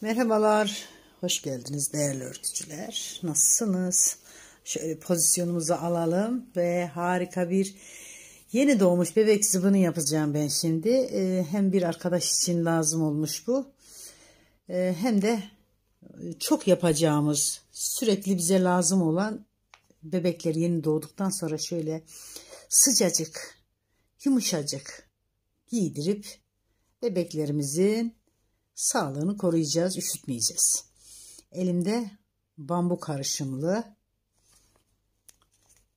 Merhabalar, hoş geldiniz değerli örtücüler. Nasılsınız? Şöyle pozisyonumuzu alalım ve harika bir yeni doğmuş bebek zıbını yapacağım ben şimdi. Ee, hem bir arkadaş için lazım olmuş bu. Ee, hem de çok yapacağımız, sürekli bize lazım olan bebekler yeni doğduktan sonra şöyle sıcacık, yumuşacık giydirip bebeklerimizin sağlığını koruyacağız, üşütmeyeceğiz. Elimde bambu karışımlı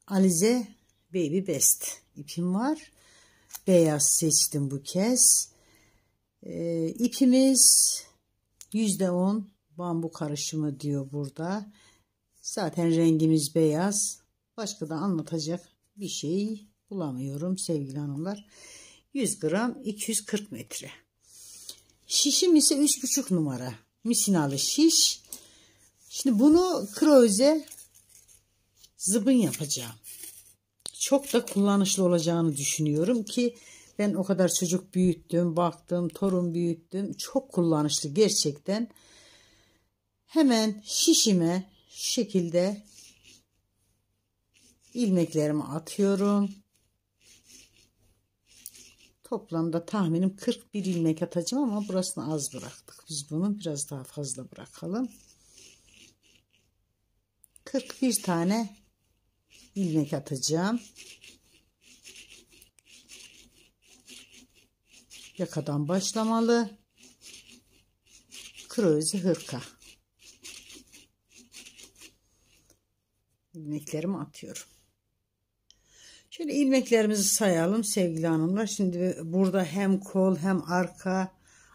Alize Baby Best ipim var. Beyaz seçtim bu kez. Ee, ipimiz %10 bambu karışımı diyor burada. Zaten rengimiz beyaz. Başka da anlatacak bir şey bulamıyorum sevgili hanımlar. 100 gram 240 metre. Şişim ise 3,5 numara. Misinalı şiş. Şimdi bunu kroze zıbın yapacağım. Çok da kullanışlı olacağını düşünüyorum ki ben o kadar çocuk büyüttüm, baktım, torun büyüttüm. Çok kullanışlı gerçekten. Hemen şişime şu şekilde ilmeklerimi atıyorum. Toplamda tahminim 41 ilmek atacağım ama burasını az bıraktık. Biz bunu biraz daha fazla bırakalım. 41 tane ilmek atacağım. Yakadan başlamalı. Krozi hırka. İlmeklerimi atıyorum. Şimdi ilmeklerimizi sayalım sevgili hanımlar. Şimdi burada hem kol hem arka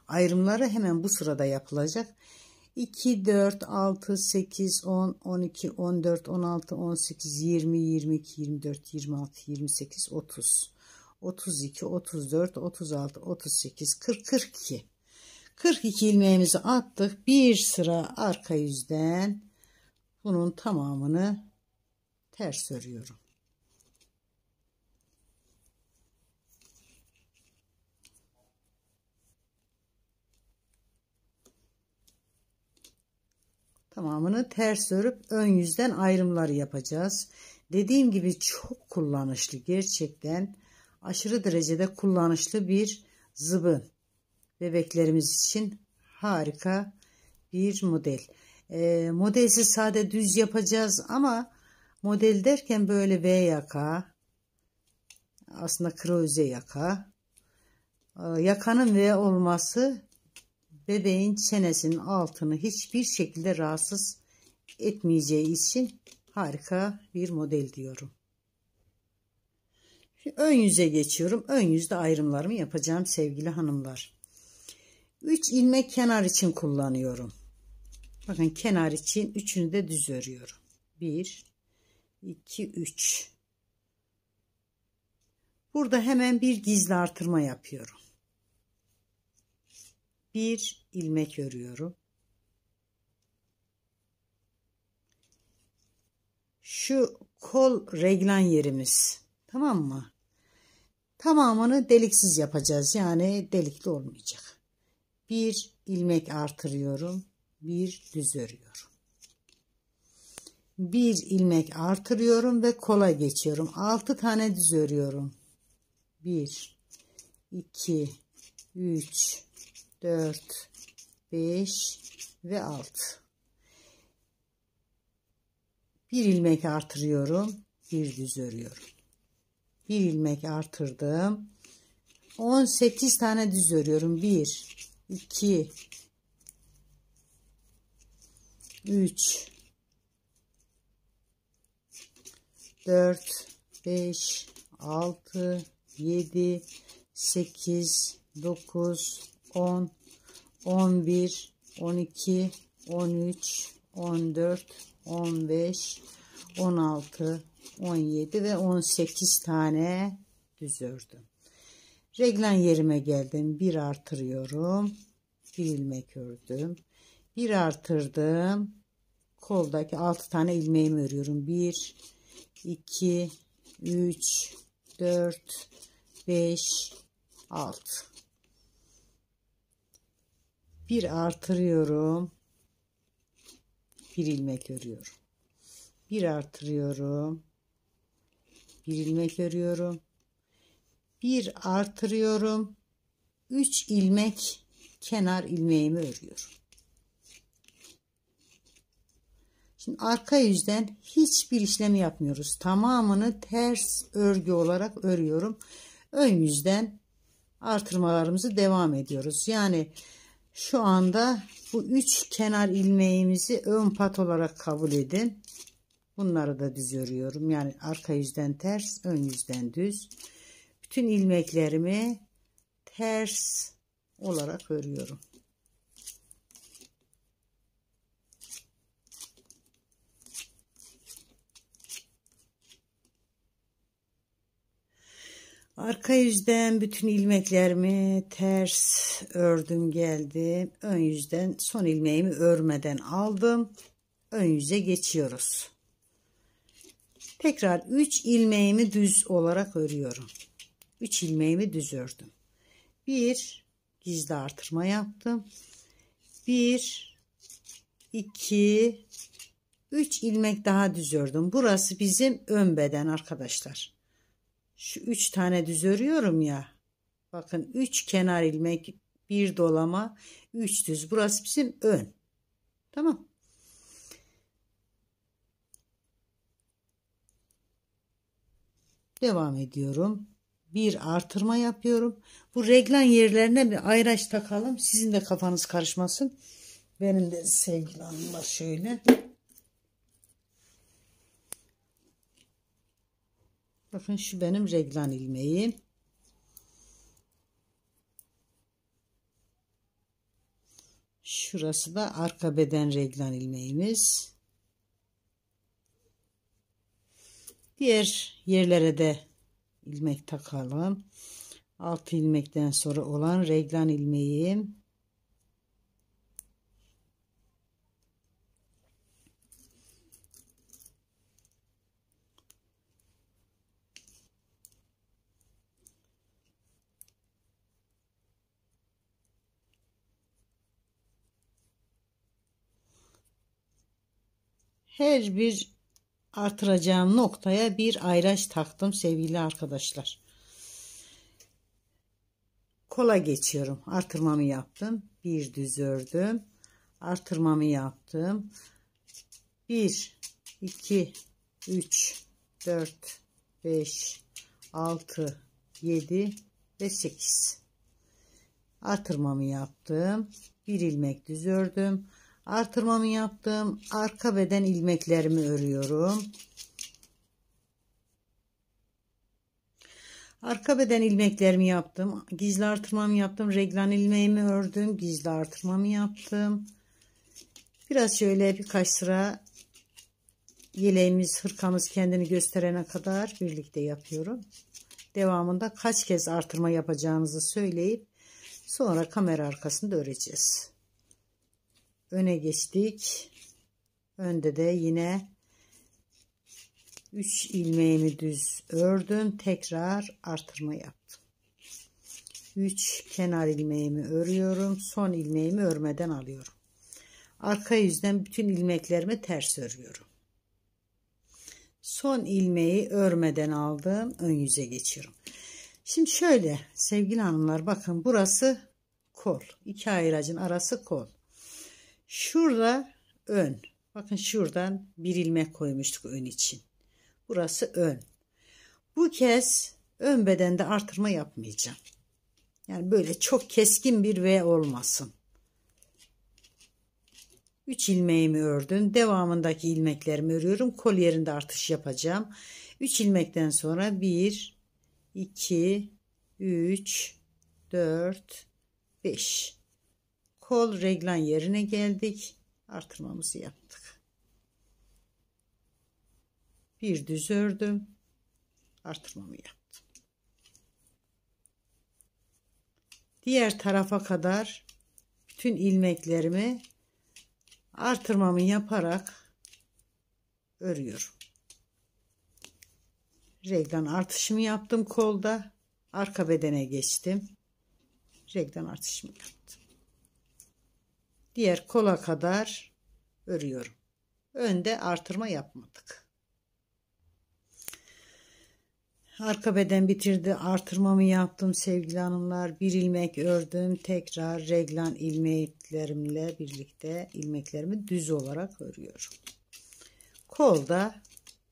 ayrımları hemen bu sırada yapılacak. 2, 4, 6, 8, 10, 12, 14, 16, 18, 20, 22, 24, 26, 28, 30, 32, 34, 36, 38, 40, 42. 42 ilmeğimizi attık. Bir sıra arka yüzden bunun tamamını ters örüyorum. Tamamını ters örüp ön yüzden ayrımları yapacağız. Dediğim gibi çok kullanışlı gerçekten aşırı derecede kullanışlı bir zıbın. Bebeklerimiz için harika bir model. E, ee, modelsiz sade düz yapacağız ama model derken böyle V yaka aslında kroze yaka e, yakanın V olması bebeğin çenesinin altını hiçbir şekilde rahatsız etmeyeceği için harika bir model diyorum. ön yüze geçiyorum. Ön yüzde ayrımlarımı yapacağım sevgili hanımlar. 3 ilmek kenar için kullanıyorum. Bakın kenar için üçünü de düz örüyorum. 1 2 3 Burada hemen bir gizli artırma yapıyorum bir ilmek örüyorum. Şu kol reglan yerimiz tamam mı? Tamamını deliksiz yapacağız. Yani delikli olmayacak. Bir ilmek artırıyorum. Bir düz örüyorum. Bir ilmek artırıyorum ve kola geçiyorum. Altı tane düz örüyorum. Bir, iki, üç, 4 5 ve 6 bir ilmek artırıyorum bir düz örüyorum bir ilmek artırdım 18 tane düz örüyorum 1 2 3 4 5 6 7 8 9 10, 11, 12, 13, 14, 15, 16, 17 ve 18 tane düz ördüm. Reglan yerime geldim. Bir artırıyorum. Bir ilmek ördüm. Bir artırdım. Koldaki 6 tane ilmeğimi örüyorum. 1, 2, 3, 4, 5, 6 bir artırıyorum bir ilmek örüyorum bir artırıyorum bir ilmek örüyorum bir artırıyorum 3 ilmek kenar ilmeğimi örüyorum Şimdi arka yüzden hiçbir işlem yapmıyoruz. Tamamını ters örgü olarak örüyorum. Ön yüzden artırmalarımızı devam ediyoruz. Yani şu anda bu üç kenar ilmeğimizi ön pat olarak kabul edin bunları da düz örüyorum yani arka yüzden ters ön yüzden düz bütün ilmeklerimi ters olarak örüyorum Arka yüzden bütün ilmeklerimi ters ördüm geldim. Ön yüzden son ilmeğimi örmeden aldım. Ön yüze geçiyoruz. Tekrar 3 ilmeğimi düz olarak örüyorum. 3 ilmeğimi düz ördüm. 1 gizli artırma yaptım. 1 2 3 ilmek daha düz ördüm. Burası bizim ön beden arkadaşlar şu üç tane düz örüyorum ya. Bakın üç kenar ilmek bir dolama üç düz. Burası bizim ön. Tamam. Devam ediyorum. Bir artırma yapıyorum. Bu reglan yerlerine bir ayraç takalım. Sizin de kafanız karışmasın. Benim de sevgili hanımlar şöyle. Bakın şu benim reglan ilmeğim. Şurası da arka beden reglan ilmeğimiz. Diğer yerlere de ilmek takalım. 6 ilmekten sonra olan reglan ilmeğim. her bir artıracağım noktaya bir ayraç taktım sevgili arkadaşlar. Kola geçiyorum. Artırmamı yaptım. Bir düz ördüm. Artırmamı yaptım. 1 2 3 4 5 6 7 ve 8 artırmamı yaptım. Bir ilmek düz ördüm artırmamı yaptım arka beden ilmeklerimi örüyorum arka beden ilmeklerimi yaptım gizli artırmamı yaptım reglan ilmeğimi ördüm gizli artırmamı yaptım biraz şöyle birkaç sıra yeleğimiz hırkamız kendini gösterene kadar birlikte yapıyorum devamında kaç kez artırma yapacağımızı söyleyip sonra kamera arkasında öreceğiz öne geçtik. Önde de yine 3 ilmeğimi düz ördüm. Tekrar artırma yaptım. 3 kenar ilmeğimi örüyorum. Son ilmeğimi örmeden alıyorum. Arka yüzden bütün ilmeklerimi ters örüyorum. Son ilmeği örmeden aldım. Ön yüze geçiyorum. Şimdi şöyle sevgili hanımlar bakın burası kol. İki ayracın arası kol. Şurada ön. Bakın şuradan bir ilme koymuştuk ön için. Burası ön. Bu kez ön bedende artırma yapmayacağım. Yani böyle çok keskin bir V olmasın. 3 ilmeğimi ördüm. Devamındaki ilmeklerimi örüyorum. Kol yerinde artış yapacağım. 3 ilmekten sonra 1 2 3 4 5 kol reglan yerine geldik artırmamızı yaptık bir düz ördüm artırmamı yaptım diğer tarafa kadar bütün ilmeklerimi artırmamı yaparak örüyorum reglan artışımı yaptım kolda arka bedene geçtim reglan artışımı yaptım diğer kola kadar örüyorum. Önde artırma yapmadık. Arka beden bitirdi. Artırmamı yaptım sevgili hanımlar. Bir ilmek ördüm. Tekrar reglan ilmeklerimle birlikte ilmeklerimi düz olarak örüyorum. Kolda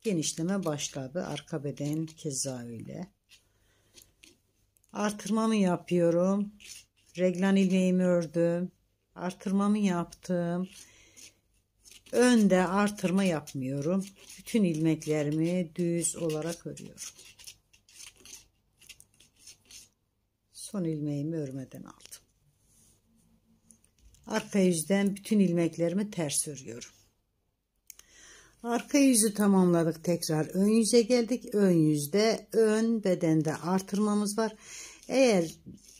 genişleme başladı. Arka beden keza öyle. Artırmamı yapıyorum. Reglan ilmeğimi ördüm artırmamı yaptım. Önde artırma yapmıyorum. Bütün ilmeklerimi düz olarak örüyorum. Son ilmeğimi örmeden aldım. Arka yüzden bütün ilmeklerimi ters örüyorum. Arka yüzü tamamladık tekrar ön yüze geldik. Ön yüzde ön bedende artırmamız var. Eğer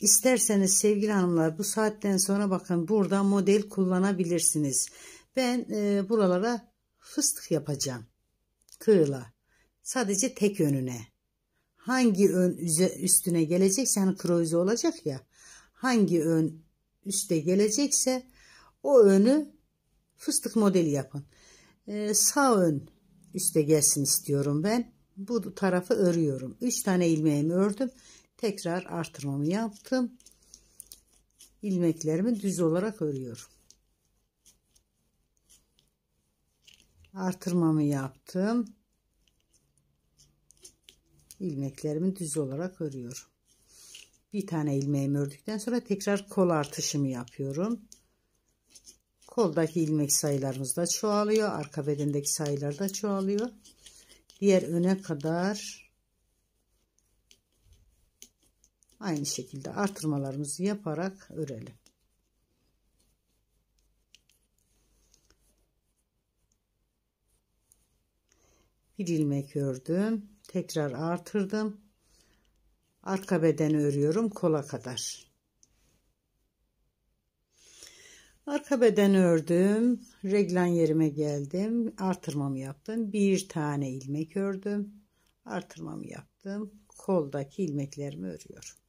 İsterseniz sevgili hanımlar bu saatten sonra bakın burada model kullanabilirsiniz. Ben e, buralara fıstık yapacağım. Kığla. Sadece tek önüne. Hangi ön üstüne gelecekse hani kroize olacak ya. Hangi ön üste gelecekse o önü fıstık modeli yapın. Ee, sağ ön üste gelsin istiyorum ben. Bu tarafı örüyorum. 3 tane ilmeğimi ördüm tekrar artırmamı yaptım. ilmeklerimi düz olarak örüyorum. Artırmamı yaptım. ilmeklerimi düz olarak örüyorum. Bir tane ilmeğimi ördükten sonra tekrar kol artışımı yapıyorum. Koldaki ilmek sayılarımız da çoğalıyor. Arka bedendeki sayılar da çoğalıyor. Diğer öne kadar aynı şekilde artırmalarımızı yaparak örelim. Bir ilmek ördüm. Tekrar artırdım. Arka bedeni örüyorum kola kadar. Arka bedeni ördüm. Reglan yerime geldim. Artırmamı yaptım. Bir tane ilmek ördüm. Artırmamı yaptım. Koldaki ilmeklerimi örüyorum.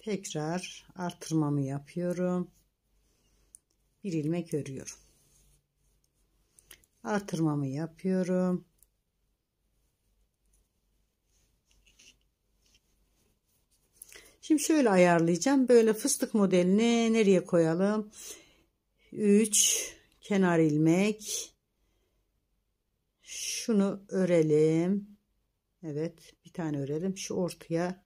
tekrar artırmamı yapıyorum bir ilmek örüyorum artırmamı yapıyorum şimdi şöyle ayarlayacağım böyle fıstık modelini nereye koyalım 3 kenar ilmek şunu örelim Evet bir tane örelim şu ortaya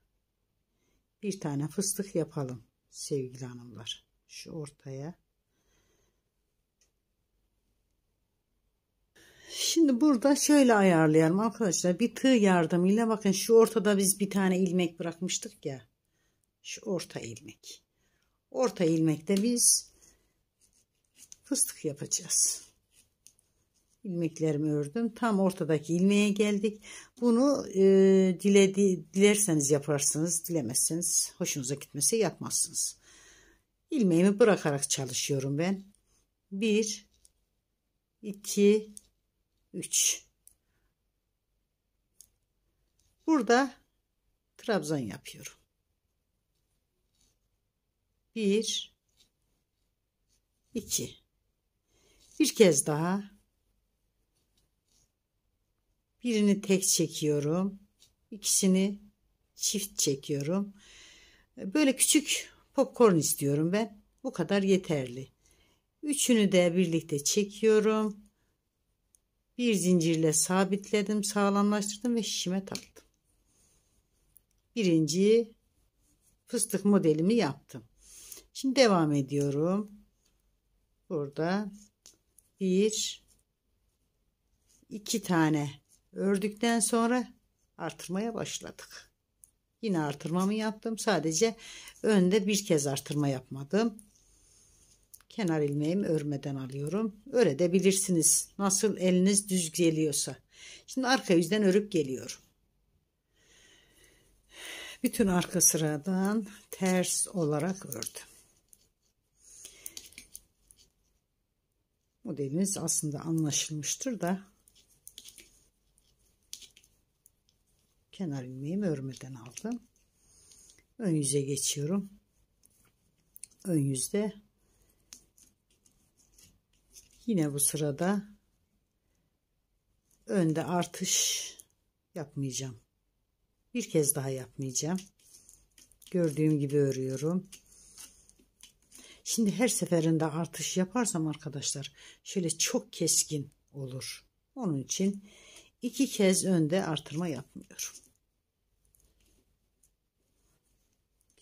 bir tane fıstık yapalım sevgili hanımlar. Şu ortaya. Şimdi burada şöyle ayarlayalım arkadaşlar. Bir tığ yardımıyla bakın şu ortada biz bir tane ilmek bırakmıştık ya. Şu orta ilmek. Orta ilmekte biz fıstık yapacağız ilmeklerimi ördüm tam ortadaki ilmeğe geldik bunu e, diledi, dilerseniz yaparsınız dilemezseniz hoşunuza gitmesi yapmazsınız ilmeğimi bırakarak çalışıyorum ben 1 2 3 burada trabzan yapıyorum 1 2 bir kez daha birini tek çekiyorum ikisini çift çekiyorum böyle küçük popcorn istiyorum ben bu kadar yeterli üçünü de birlikte çekiyorum bir zincirle sabitledim sağlamlaştırdım ve şişime taktım birinci fıstık modelimi yaptım şimdi devam ediyorum burada bir iki tane ördükten sonra artırmaya başladık. Yine artırmamı yaptım. Sadece önde bir kez artırma yapmadım. Kenar ilmeğimi örmeden alıyorum. Örebilirsiniz. Nasıl eliniz düz geliyorsa. Şimdi arka yüzden örüp geliyorum. Bütün arka sıradan ters olarak ördüm. Modelimiz aslında anlaşılmıştır da kenar ilmeğimi örmeden aldım. Ön yüze geçiyorum. Ön yüzde yine bu sırada önde artış yapmayacağım. Bir kez daha yapmayacağım. Gördüğüm gibi örüyorum. Şimdi her seferinde artış yaparsam arkadaşlar şöyle çok keskin olur. Onun için iki kez önde artırma yapmıyorum.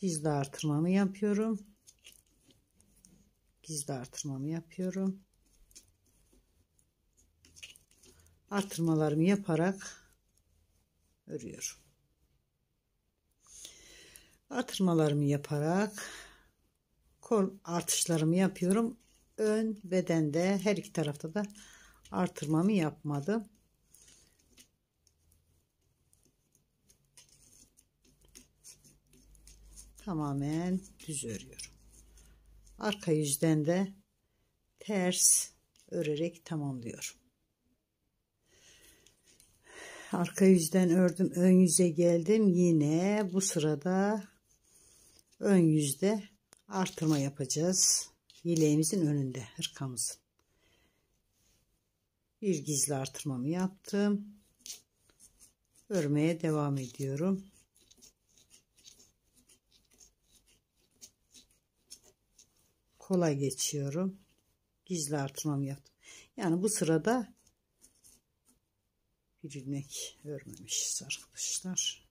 gizli artırmamı yapıyorum gizli artırmamı yapıyorum artırmalarımı yaparak örüyorum artırmalarımı yaparak kol artışlarımı yapıyorum ön bedende her iki tarafta da artırmamı yapmadım tamamen düz örüyorum. Arka yüzden de ters örerek tamamlıyorum. Arka yüzden ördüm, ön yüze geldim. Yine bu sırada ön yüzde artırma yapacağız. Yeleğimizin önünde, hırkamızın. Bir gizli artırmamı yaptım. Örmeye devam ediyorum. kola geçiyorum gizli artırmam yaptım yani bu sırada bir ilmek örmemişiz arkadaşlar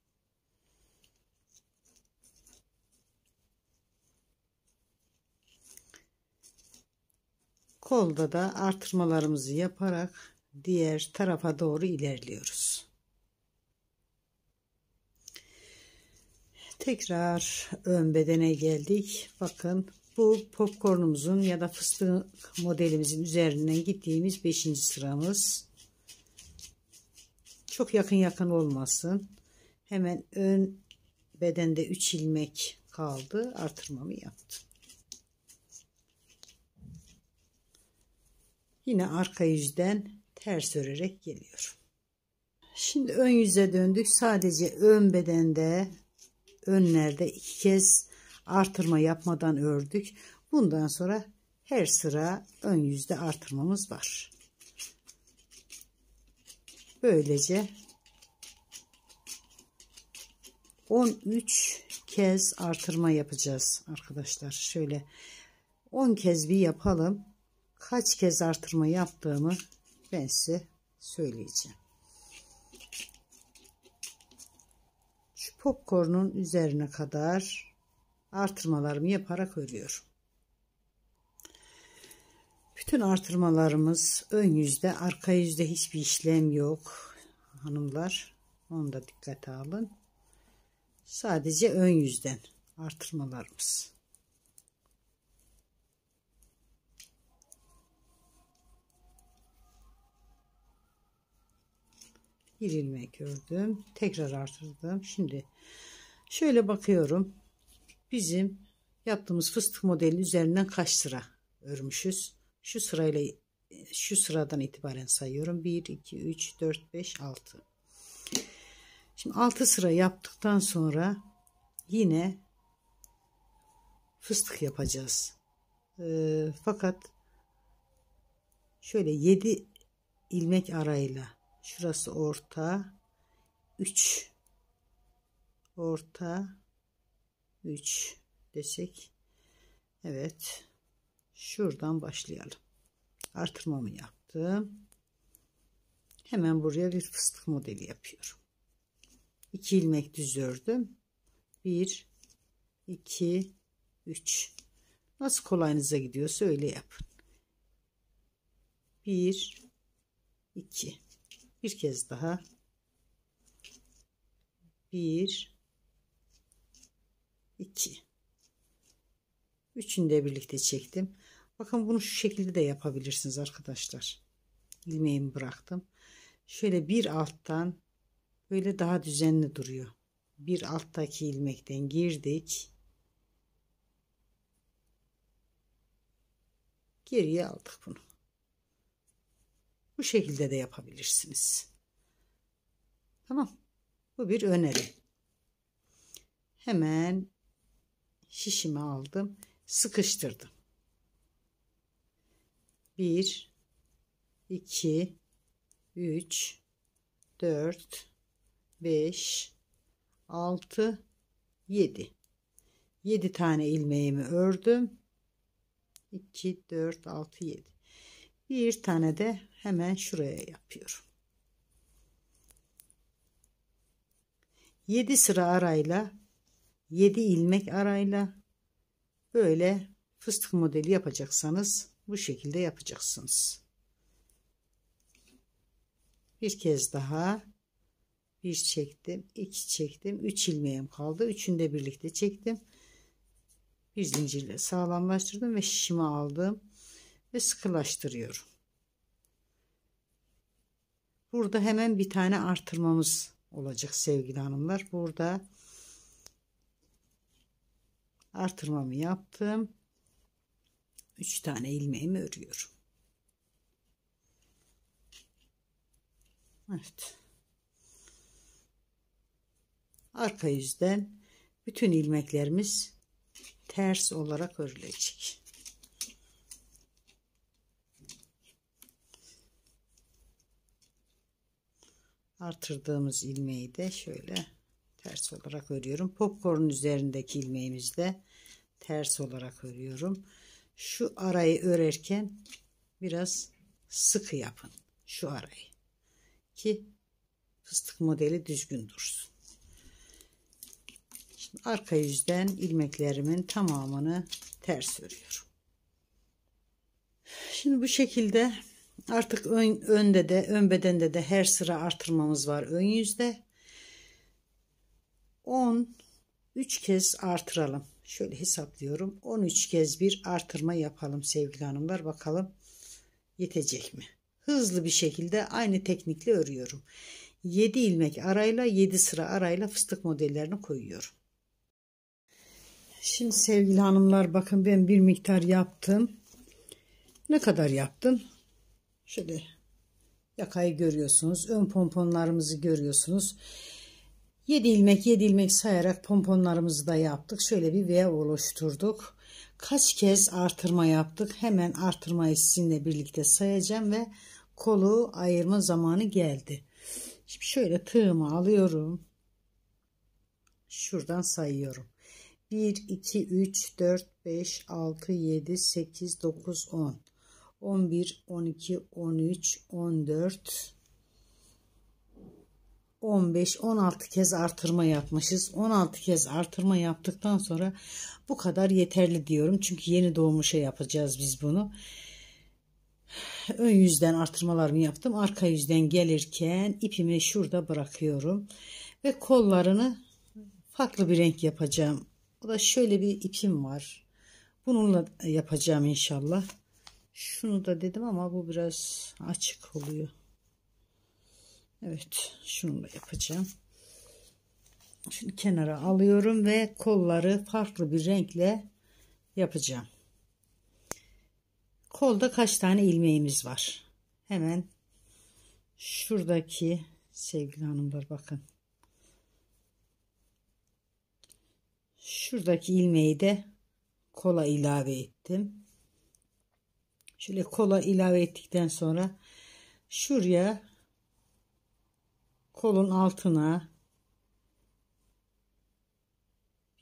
kolda da artırmalarımızı yaparak diğer tarafa doğru ilerliyoruz tekrar ön bedene geldik bakın bu popcornumuzun ya da fıstık modelimizin üzerinden gittiğimiz 5. sıramız. Çok yakın yakın olmasın. Hemen ön bedende 3 ilmek kaldı. Artırmamı yaptım. Yine arka yüzden ters örerek geliyorum. Şimdi ön yüze döndük. Sadece ön bedende önlerde iki kez artırma yapmadan ördük. Bundan sonra her sıra ön yüzde artırmamız var. Böylece 13 kez artırma yapacağız arkadaşlar. Şöyle 10 kez bir yapalım. Kaç kez artırma yaptığımı ben size söyleyeceğim. Şu popcorn'un üzerine kadar artırmalarımı yaparak örüyorum. Bütün artırmalarımız ön yüzde, arka yüzde hiçbir işlem yok hanımlar. Onu da dikkate alın. Sadece ön yüzden artırmalarımız. Bir ilmek ördüm. Tekrar artırdım. Şimdi şöyle bakıyorum bizim yaptığımız fıstık modeli üzerinden kaç sıra örmüşüz? Şu sırayla şu sıradan itibaren sayıyorum. 1 2 3 4 5 6. Şimdi 6 sıra yaptıktan sonra yine fıstık yapacağız. Ee, fakat şöyle 7 ilmek arayla şurası orta 3 orta 3 desek evet şuradan başlayalım artırmamı yaptım hemen buraya bir fıstık modeli yapıyorum 2 ilmek düz ördüm 1 2 3 nasıl kolayınıza gidiyorsa öyle yapın 1 2 bir kez daha 1 2 üçünü de birlikte çektim bakın bunu şu şekilde de yapabilirsiniz arkadaşlar ilmeğimi bıraktım şöyle bir alttan böyle daha düzenli duruyor bir alttaki ilmekten girdik geriye aldık bunu bu şekilde de yapabilirsiniz tamam bu bir öneri hemen şişimi aldım sıkıştırdım 1 2 3 4 5 6 7 7 tane ilmeğimi ördüm 2 4 6 7 bir tane de hemen şuraya yapıyorum 7 sıra arayla 7 ilmek arayla böyle fıstık modeli yapacaksanız bu şekilde yapacaksınız. Bir kez daha bir çektim, iki çektim, üç ilmeğim kaldı. Üçünü de birlikte çektim. Bir zincirle sağlamlaştırdım ve şişimi aldım ve sıkılaştırıyorum. Burada hemen bir tane artırmamız olacak sevgili hanımlar. Burada artırmamı yaptım. 3 tane ilmeğimi örüyorum. Evet. Arka yüzden bütün ilmeklerimiz ters olarak örülecek. Artırdığımız ilmeği de şöyle ters olarak örüyorum. Popcorn'un üzerindeki ilmeğimizde ters olarak örüyorum. Şu arayı örerken biraz sıkı yapın şu arayı ki fıstık modeli düzgün dursun. Şimdi arka yüzden ilmeklerimin tamamını ters örüyorum. Şimdi bu şekilde artık ön, önde de ön bedende de her sıra artırmamız var ön yüzde. 13 kez artıralım. Şöyle hesaplıyorum. 13 kez bir artırma yapalım sevgili hanımlar. Bakalım yetecek mi? Hızlı bir şekilde aynı teknikle örüyorum. 7 ilmek arayla 7 sıra arayla fıstık modellerini koyuyorum. Şimdi sevgili hanımlar bakın ben bir miktar yaptım. Ne kadar yaptım? Şöyle yakayı görüyorsunuz. Ön pomponlarımızı görüyorsunuz. 7 ilmek 7 ilmek sayarak pomponlarımızı da yaptık. Şöyle bir V oluşturduk. Kaç kez artırma yaptık? Hemen artırmayı sizinle birlikte sayacağım ve kolu ayırma zamanı geldi. Şimdi şöyle tığımı alıyorum. Şuradan sayıyorum. 1, 2, 3, 4, 5, 6, 7, 8, 9, 10. 11, 12, 13, 14, 15-16 kez artırma yapmışız. 16 kez artırma yaptıktan sonra bu kadar yeterli diyorum. Çünkü yeni doğmuşa yapacağız biz bunu. Ön yüzden artırmalarımı yaptım. Arka yüzden gelirken ipimi şurada bırakıyorum. Ve kollarını farklı bir renk yapacağım. Bu da şöyle bir ipim var. Bununla yapacağım inşallah. Şunu da dedim ama bu biraz açık oluyor. Evet şunu da yapacağım. Şimdi kenara alıyorum ve kolları farklı bir renkle yapacağım. Kolda kaç tane ilmeğimiz var? Hemen şuradaki sevgili hanımlar bakın. Şuradaki ilmeği de kola ilave ettim. Şöyle kola ilave ettikten sonra şuraya kolun altına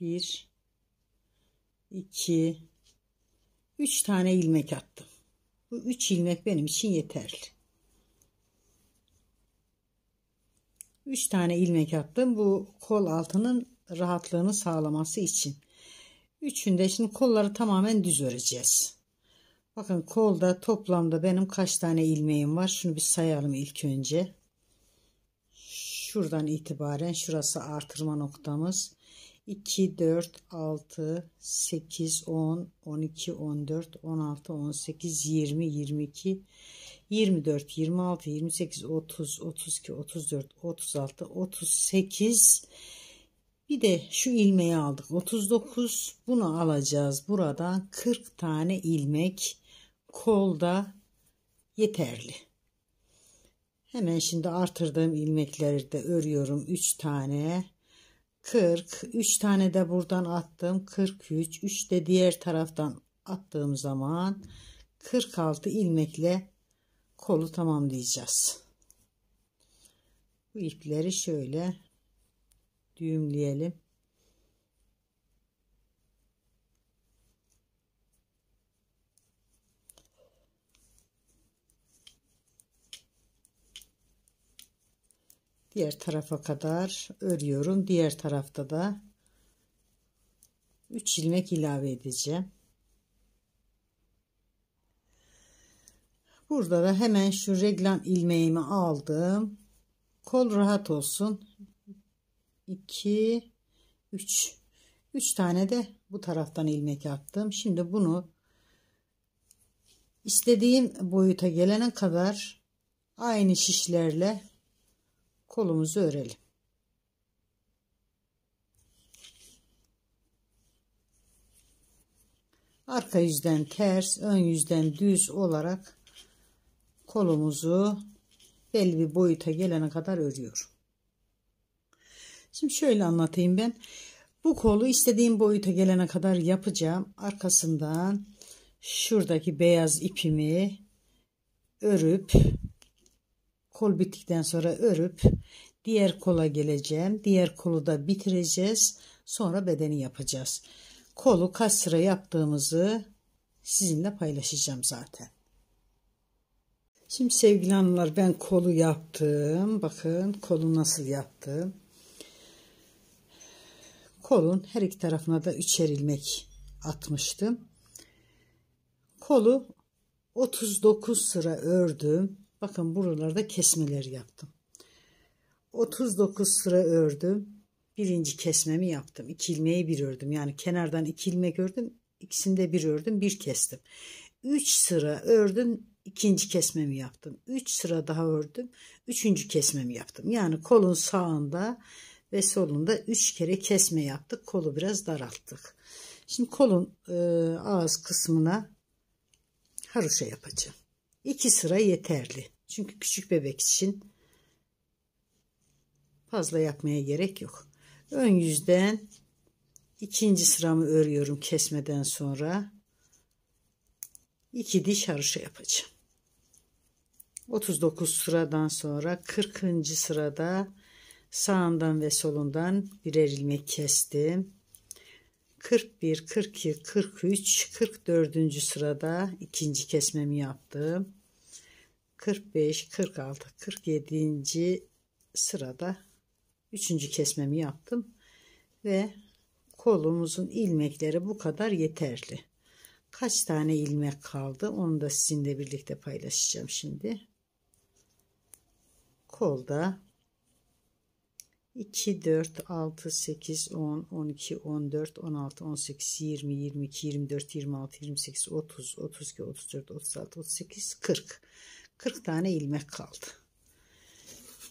bir iki üç tane ilmek attım. Bu üç ilmek benim için yeterli. Üç tane ilmek attım. Bu kol altının rahatlığını sağlaması için. Üçünde şimdi kolları tamamen düz öreceğiz. Bakın kolda toplamda benim kaç tane ilmeğim var. Şunu bir sayalım ilk önce şuradan itibaren şurası artırma noktamız. 2, 4, 6, 8, 10, 12, 14, 16, 18, 20, 22, 24, 26, 28, 30, 32, 34, 36, 38. Bir de şu ilmeği aldık. 39 bunu alacağız. Buradan 40 tane ilmek kolda yeterli. Hemen şimdi artırdığım ilmekleri de örüyorum. 3 tane. 40. 3 tane de buradan attım. 43. 3 de diğer taraftan attığım zaman 46 ilmekle kolu tamamlayacağız. Bu ipleri şöyle düğümleyelim. diğer tarafa kadar örüyorum diğer tarafta da 3 ilmek ilave edeceğim burada da hemen şu reglan ilmeğimi aldım kol rahat olsun 2 3 3 tane de bu taraftan ilmek attım şimdi bunu istediğim boyuta gelene kadar aynı şişlerle kolumuzu örelim. Arka yüzden ters, ön yüzden düz olarak kolumuzu belli bir boyuta gelene kadar örüyorum. Şimdi şöyle anlatayım ben. Bu kolu istediğim boyuta gelene kadar yapacağım. Arkasından şuradaki beyaz ipimi örüp kol bittikten sonra örüp diğer kola geleceğim. Diğer kolu da bitireceğiz. Sonra bedeni yapacağız. Kolu kaç sıra yaptığımızı sizinle paylaşacağım zaten. Şimdi sevgili hanımlar ben kolu yaptım. Bakın kolu nasıl yaptım. Kolun her iki tarafına da üçer ilmek atmıştım. Kolu 39 sıra ördüm. Bakın buralarda kesmeler yaptım. 39 sıra ördüm. Birinci kesmemi yaptım. İki ilmeği bir ördüm. Yani kenardan iki ilmek ördüm. İkisinde bir ördüm. Bir kestim. 3 sıra ördüm. ikinci kesmemi yaptım. 3 sıra daha ördüm. Üçüncü kesmemi yaptım. Yani kolun sağında ve solunda 3 kere kesme yaptık. Kolu biraz daralttık. Şimdi kolun e, ağız kısmına haroşa yapacağım. 2 sıra yeterli. Çünkü küçük bebek için fazla yapmaya gerek yok. Ön yüzden ikinci sıramı örüyorum kesmeden sonra. 2 diş haroşa yapacağım. 39 sıradan sonra 40. sırada sağından ve solundan birer ilmek kestim. 41, 42, 43, 44. sırada ikinci kesmemi yaptım. 45, 46, 47. sırada üçüncü kesmemi yaptım. Ve kolumuzun ilmekleri bu kadar yeterli. Kaç tane ilmek kaldı onu da sizinle birlikte paylaşacağım şimdi. Kolda 2, 4, 6, 8, 10, 12, 14, 16, 18, 20, 22, 24, 26, 28, 30, 32, 34, 36, 38, 40. 40 tane ilmek kaldı.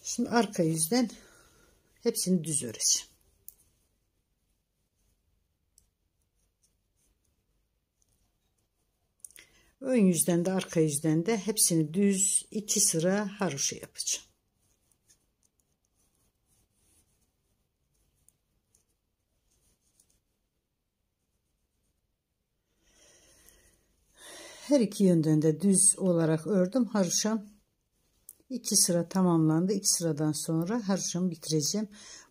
Şimdi arka yüzden hepsini düz öreceğim. Ön yüzden de arka yüzden de hepsini düz iki sıra haroşa yapacağım. her iki yönden de düz olarak ördüm. Haruşam 2 sıra tamamlandı. 2 sıradan sonra haruşamı bitireceğim.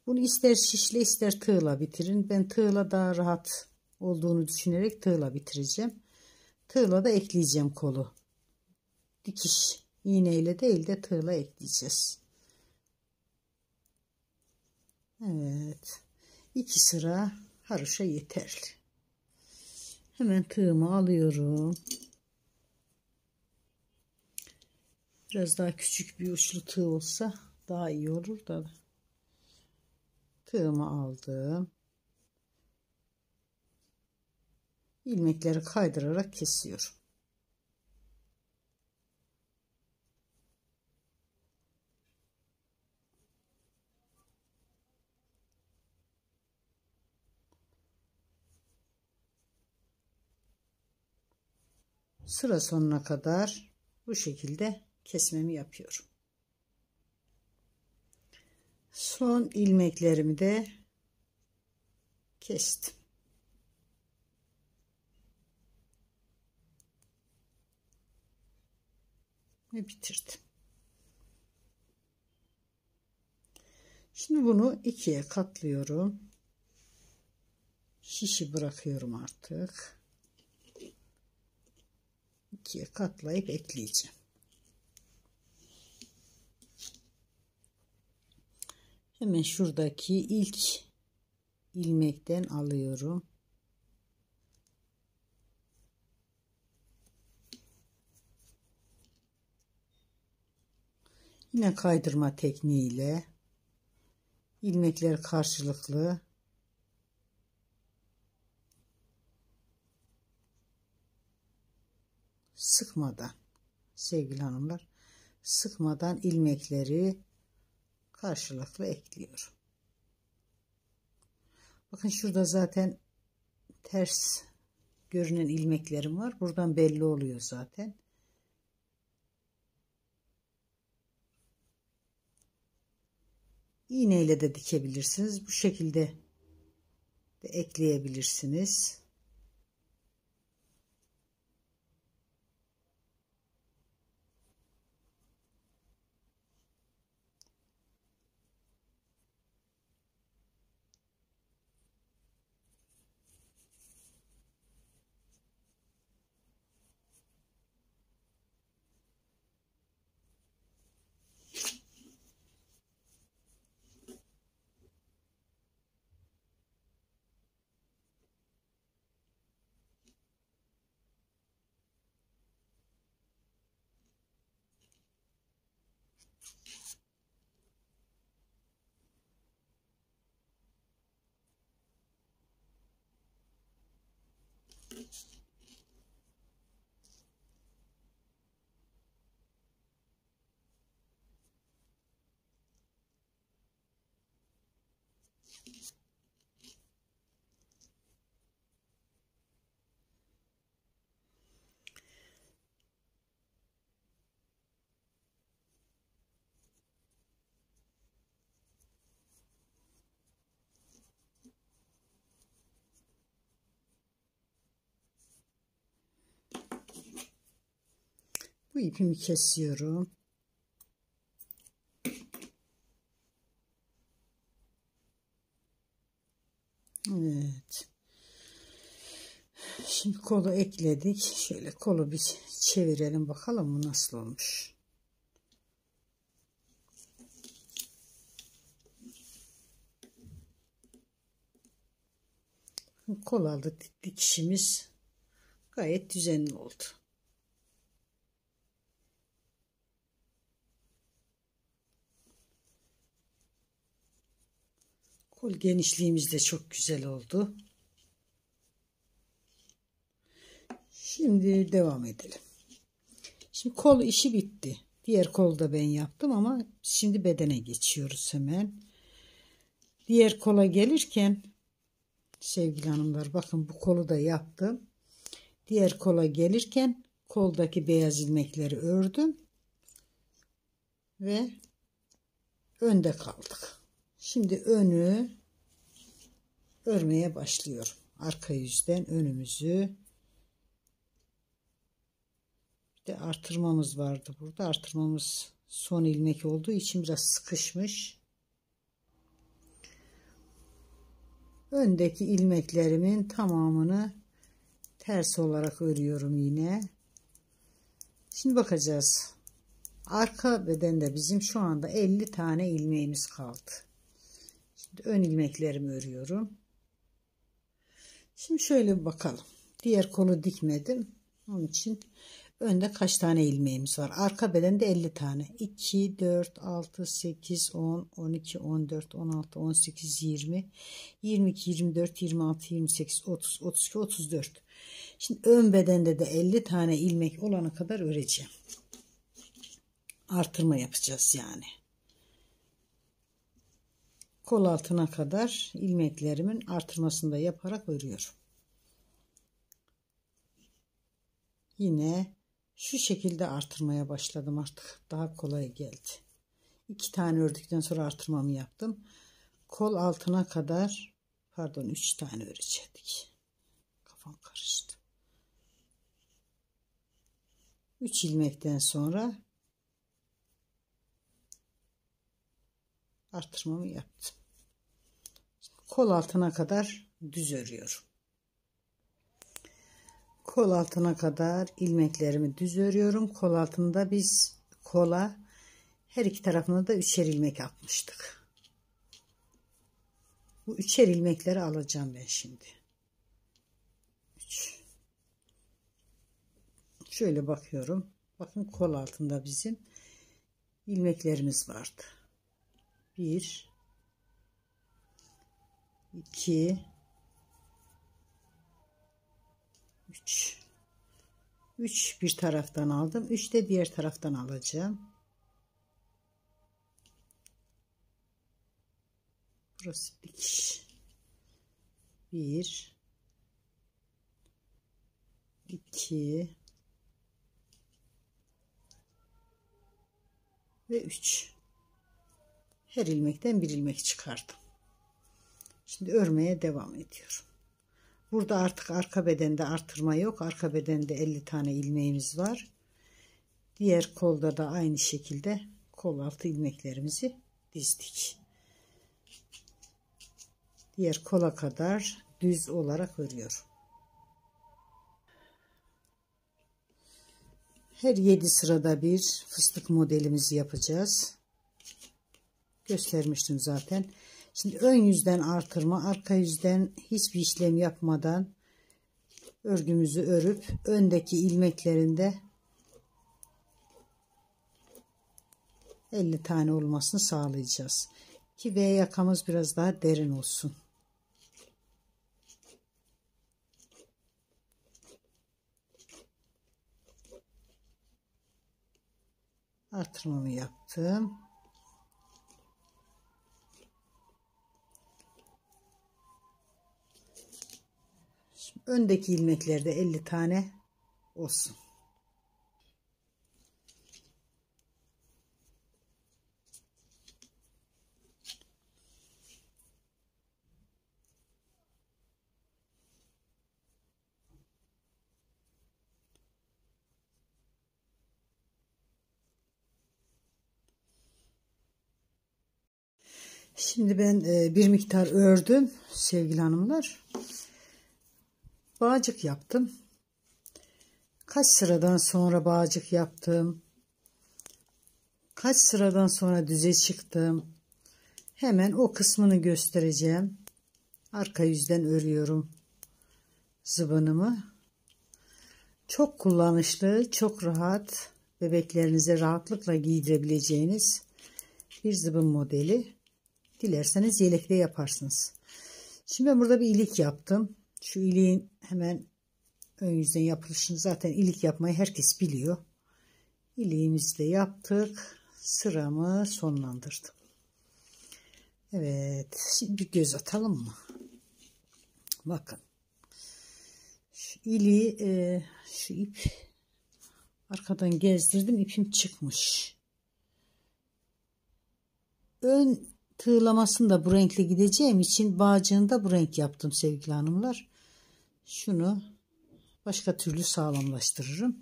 Bunu ister şişle ister tığla bitirin. Ben tığla daha rahat olduğunu düşünerek tığla bitireceğim. Tığla da ekleyeceğim kolu. Dikiş iğneyle değil de tığla ekleyeceğiz. Evet. iki sıra haruşa yeterli. Hemen tığımı alıyorum. Biraz daha küçük bir uçlu tığ olsa daha iyi olur da. Tığımı aldım. ilmekleri kaydırarak kesiyorum. Sıra sonuna kadar bu şekilde kesmemi yapıyorum. Son ilmeklerimi de kestim. Ve bitirdim. Şimdi bunu ikiye katlıyorum. Şişi bırakıyorum artık. İkiye katlayıp ekleyeceğim. Hemen şuradaki ilk ilmekten alıyorum. Yine kaydırma tekniğiyle ilmekler karşılıklı sıkmadan sevgili hanımlar sıkmadan ilmekleri karşılıklı ekliyorum. Bakın şurada zaten ters görünen ilmeklerim var. Buradan belli oluyor zaten. İğneyle de dikebilirsiniz. Bu şekilde de ekleyebilirsiniz. Bu ipimi kesiyorum. Evet. Şimdi kolu ekledik. Şöyle kolu bir çevirelim bakalım bu nasıl olmuş. Kol aldı dikişimiz gayet düzenli oldu. Kol genişliğimiz de çok güzel oldu. Şimdi devam edelim. Şimdi kol işi bitti. Diğer kolu da ben yaptım ama şimdi bedene geçiyoruz hemen. Diğer kola gelirken sevgili hanımlar bakın bu kolu da yaptım. Diğer kola gelirken koldaki beyaz ilmekleri ördüm ve önde kaldık. Şimdi önü örmeye başlıyorum. Arka yüzden önümüzü bir de artırmamız vardı burada. Artırmamız son ilmek olduğu için biraz sıkışmış. Öndeki ilmeklerimin tamamını ters olarak örüyorum yine. Şimdi bakacağız. Arka bedende bizim şu anda 50 tane ilmeğimiz kaldı ön ilmeklerimi örüyorum. Şimdi şöyle bir bakalım. Diğer kolu dikmedim. Onun için önde kaç tane ilmeğimiz var? Arka bedende 50 tane. 2, 4, 6, 8, 10, 12, 14, 16, 18, 20, 22, 24, 26, 28, 30, 32, 34. Şimdi ön bedende de 50 tane ilmek olana kadar öreceğim. Artırma yapacağız yani kol altına kadar ilmeklerimin artırmasını da yaparak örüyorum. Yine şu şekilde artırmaya başladım artık. Daha kolay geldi. İki tane ördükten sonra artırmamı yaptım. Kol altına kadar pardon üç tane örecektik. Kafam karıştı. Üç ilmekten sonra artırmamı yaptım kol altına kadar düz örüyorum. Kol altına kadar ilmeklerimi düz örüyorum. Kol altında biz kola her iki tarafına da üçer ilmek atmıştık. Bu üçer ilmekleri alacağım ben şimdi. Üç. Şöyle bakıyorum. Bakın kol altında bizim ilmeklerimiz vardı. Bir, 2 3 3 bir taraftan aldım 3 de diğer taraftan alacağım burası dikiş 1 2 ve 3 her ilmekten bir ilmek çıkardım Şimdi örmeye devam ediyorum. Burada artık arka bedende artırma yok. Arka bedende 50 tane ilmeğimiz var. Diğer kolda da aynı şekilde kol altı ilmeklerimizi dizdik. Diğer kola kadar düz olarak örüyorum. Her 7 sırada bir fıstık modelimizi yapacağız. Göstermiştim zaten. Şimdi ön yüzden artırma arka yüzden hiçbir işlem yapmadan örgümüzü örüp öndeki ilmeklerinde 50 tane olmasını sağlayacağız. Ki V yakamız biraz daha derin olsun. Artırmamı yaptım. Öndeki ilmeklerde 50 tane olsun. Şimdi ben e, bir miktar ördüm sevgili hanımlar bağcık yaptım. Kaç sıradan sonra bağcık yaptım? Kaç sıradan sonra düze çıktım? Hemen o kısmını göstereceğim. Arka yüzden örüyorum zıbanımı. Çok kullanışlı, çok rahat, bebeklerinize rahatlıkla giydirebileceğiniz bir zıbın modeli. Dilerseniz yelekle yaparsınız. Şimdi ben burada bir ilik yaptım. Şu iliğin hemen ön yüzden yapılışını zaten ilik yapmayı herkes biliyor. İliğimizi de yaptık. Sıramı sonlandırdım. Evet. Şimdi göz atalım mı? Bakın. Şu iliği e, şu ip arkadan gezdirdim. ipim çıkmış. Ön Tığlamasını da bu renkle gideceğim için bağcığını da bu renk yaptım sevgili hanımlar. Şunu başka türlü sağlamlaştırırım.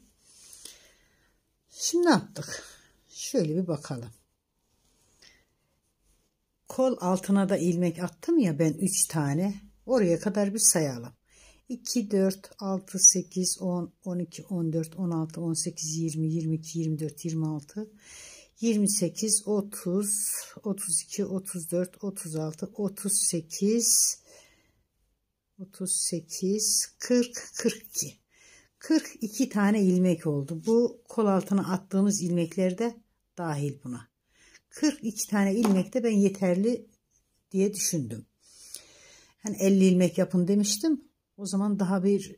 Şimdi ne yaptık? Şöyle bir bakalım. Kol altına da ilmek attım ya ben 3 tane. Oraya kadar bir sayalım. 2, 4, 6, 8, 10, 12, 14, 16, 18, 20, 22, 24, 26, 28, 30, 32, 34, 36, 38, 38, 40, 42. 42 tane ilmek oldu. Bu kol altına attığımız ilmekler de dahil buna. 42 tane ilmek de ben yeterli diye düşündüm. Hani 50 ilmek yapın demiştim. O zaman daha bir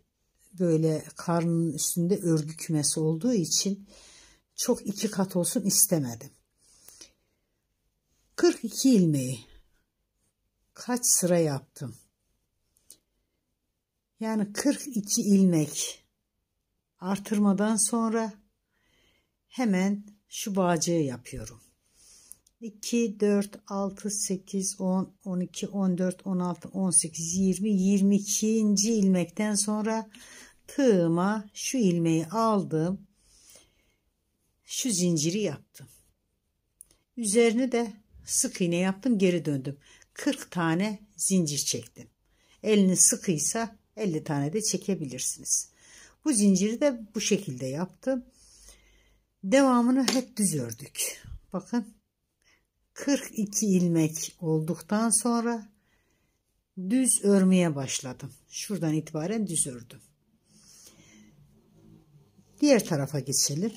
böyle karnın üstünde örgü kümesi olduğu için çok iki kat olsun istemedim. 42 ilmeği kaç sıra yaptım? Yani 42 ilmek artırmadan sonra hemen şu bağcığı yapıyorum. 2, 4, 6, 8, 10, 12, 14, 16, 18, 20, 22. ilmekten sonra tığıma şu ilmeği aldım şu zinciri yaptım. Üzerine de sık iğne yaptım geri döndüm. 40 tane zincir çektim. Eliniz sıkıysa 50 tane de çekebilirsiniz. Bu zinciri de bu şekilde yaptım. Devamını hep düz ördük. Bakın 42 ilmek olduktan sonra düz örmeye başladım. Şuradan itibaren düz ördüm. Diğer tarafa geçelim.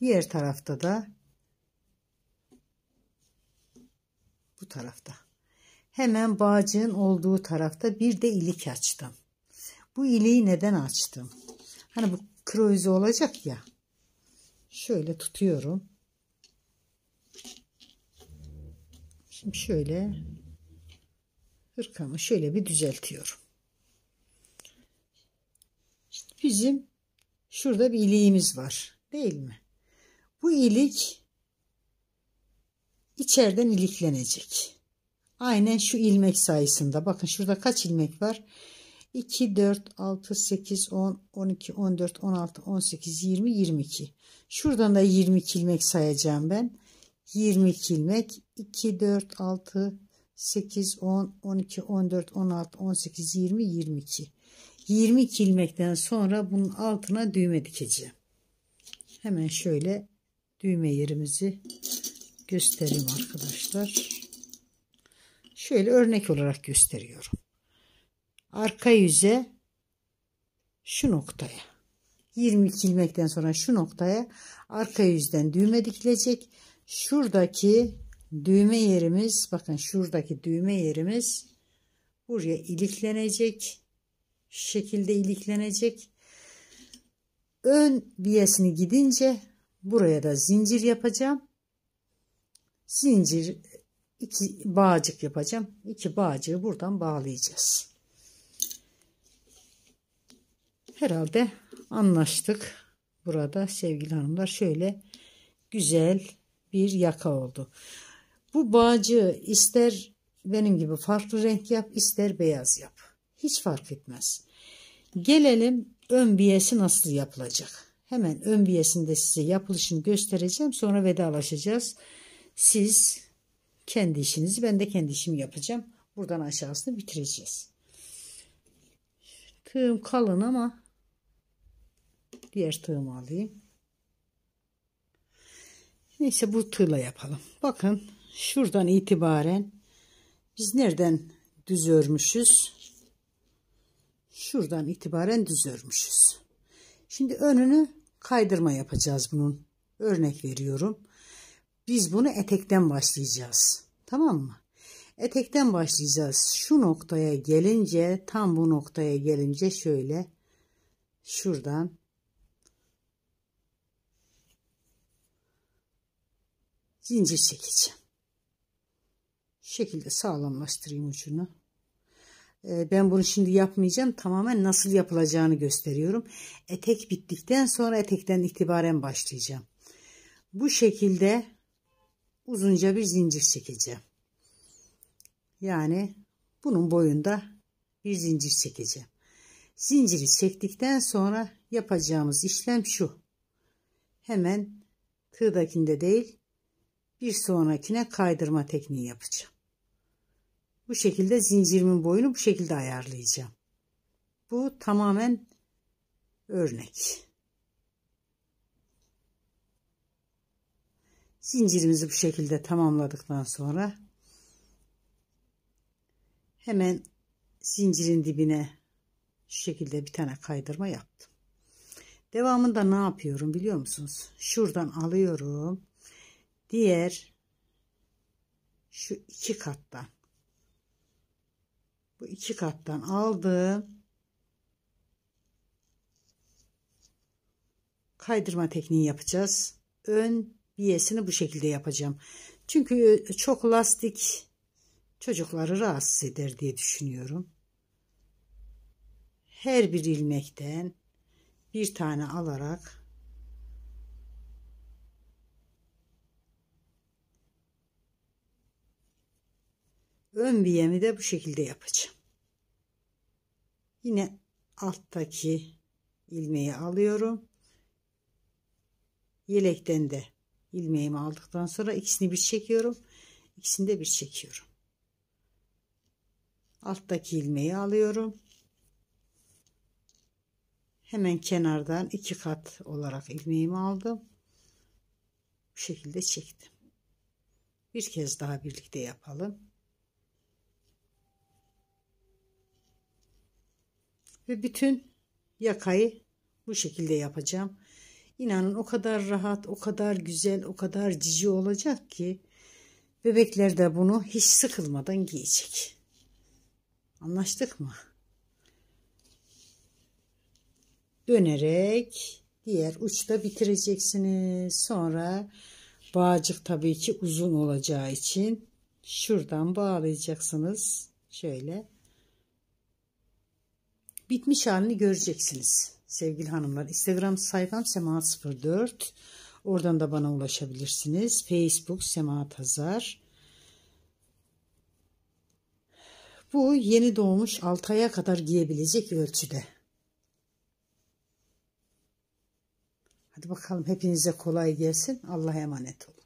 Diğer tarafta da bu tarafta. Hemen bağcığın olduğu tarafta bir de ilik açtım. Bu iliği neden açtım? Hani bu kroize olacak ya. Şöyle tutuyorum. Şimdi şöyle hırkamı şöyle bir düzeltiyorum. Bizim şurada bir iliğimiz var. Değil mi? Bu ilik içeriden iliklenecek. Aynen şu ilmek sayısında. Bakın şurada kaç ilmek var? 2, 4, 6, 8, 10, 12, 14, 16, 18, 20, 22. Şuradan da 22 ilmek sayacağım ben. 22 ilmek. 2, 4, 6, 8, 10, 12, 14, 16, 18, 20, 22. 22 ilmekten sonra bunun altına düğme dikeceğim. Hemen şöyle düğme yerimizi gösterelim arkadaşlar. Şöyle örnek olarak gösteriyorum. Arka yüze şu noktaya 22 ilmekten sonra şu noktaya arka yüzden düğme dikilecek. Şuradaki düğme yerimiz bakın şuradaki düğme yerimiz buraya iliklenecek. Şu şekilde iliklenecek. Ön biyesini gidince buraya da zincir yapacağım zincir iki bağcık yapacağım iki bağcığı buradan bağlayacağız herhalde anlaştık burada sevgili hanımlar şöyle güzel bir yaka oldu bu bağcığı ister benim gibi farklı renk yap ister beyaz yap hiç fark etmez gelelim ön biyesi nasıl yapılacak Hemen ön viyasında size yapılışını göstereceğim. Sonra vedalaşacağız. Siz kendi işinizi ben de kendi işimi yapacağım. Buradan aşağısını bitireceğiz. Tığım kalın ama diğer tığımı alayım. Neyse bu tığla yapalım. Bakın şuradan itibaren biz nereden düz örmüşüz? Şuradan itibaren düz örmüşüz. Şimdi önünü kaydırma yapacağız bunun. Örnek veriyorum. Biz bunu etekten başlayacağız. Tamam mı? Etekten başlayacağız. Şu noktaya gelince tam bu noktaya gelince şöyle şuradan zincir çekeceğim. şekilde sağlamlaştırayım ucunu. Ee, ben bunu şimdi yapmayacağım. Tamamen nasıl yapılacağını gösteriyorum. Etek bittikten sonra etekten itibaren başlayacağım. Bu şekilde uzunca bir zincir çekeceğim. Yani bunun boyunda bir zincir çekeceğim. Zinciri çektikten sonra yapacağımız işlem şu. Hemen tığdakinde değil bir sonrakine kaydırma tekniği yapacağım. Bu şekilde zincirimin boyunu bu şekilde ayarlayacağım. Bu tamamen örnek. Zincirimizi bu şekilde tamamladıktan sonra hemen zincirin dibine şu şekilde bir tane kaydırma yaptım. Devamında ne yapıyorum biliyor musunuz? Şuradan alıyorum. Diğer şu iki kattan bu iki kattan aldım. Kaydırma tekniği yapacağız. Ön biyesini bu şekilde yapacağım. Çünkü çok lastik çocukları rahatsız eder diye düşünüyorum. Her bir ilmekten bir tane alarak Ön biyemi de bu şekilde yapacağım. Yine alttaki ilmeği alıyorum. Yelekten de ilmeğimi aldıktan sonra ikisini bir çekiyorum. İkisini de bir çekiyorum. Alttaki ilmeği alıyorum. Hemen kenardan iki kat olarak ilmeğimi aldım. Bu şekilde çektim. Bir kez daha birlikte yapalım. Ve bütün yakayı bu şekilde yapacağım. İnanın o kadar rahat, o kadar güzel, o kadar cici olacak ki bebekler de bunu hiç sıkılmadan giyecek. Anlaştık mı? Dönerek diğer uçta bitireceksiniz. Sonra bağcık tabii ki uzun olacağı için şuradan bağlayacaksınız. Şöyle bitmiş halini göreceksiniz sevgili hanımlar. Instagram sayfam semahat04. Oradan da bana ulaşabilirsiniz. Facebook Semahat Hazar. Bu yeni doğmuş 6 aya kadar giyebilecek ölçüde. Hadi bakalım hepinize kolay gelsin. Allah'a emanet olun.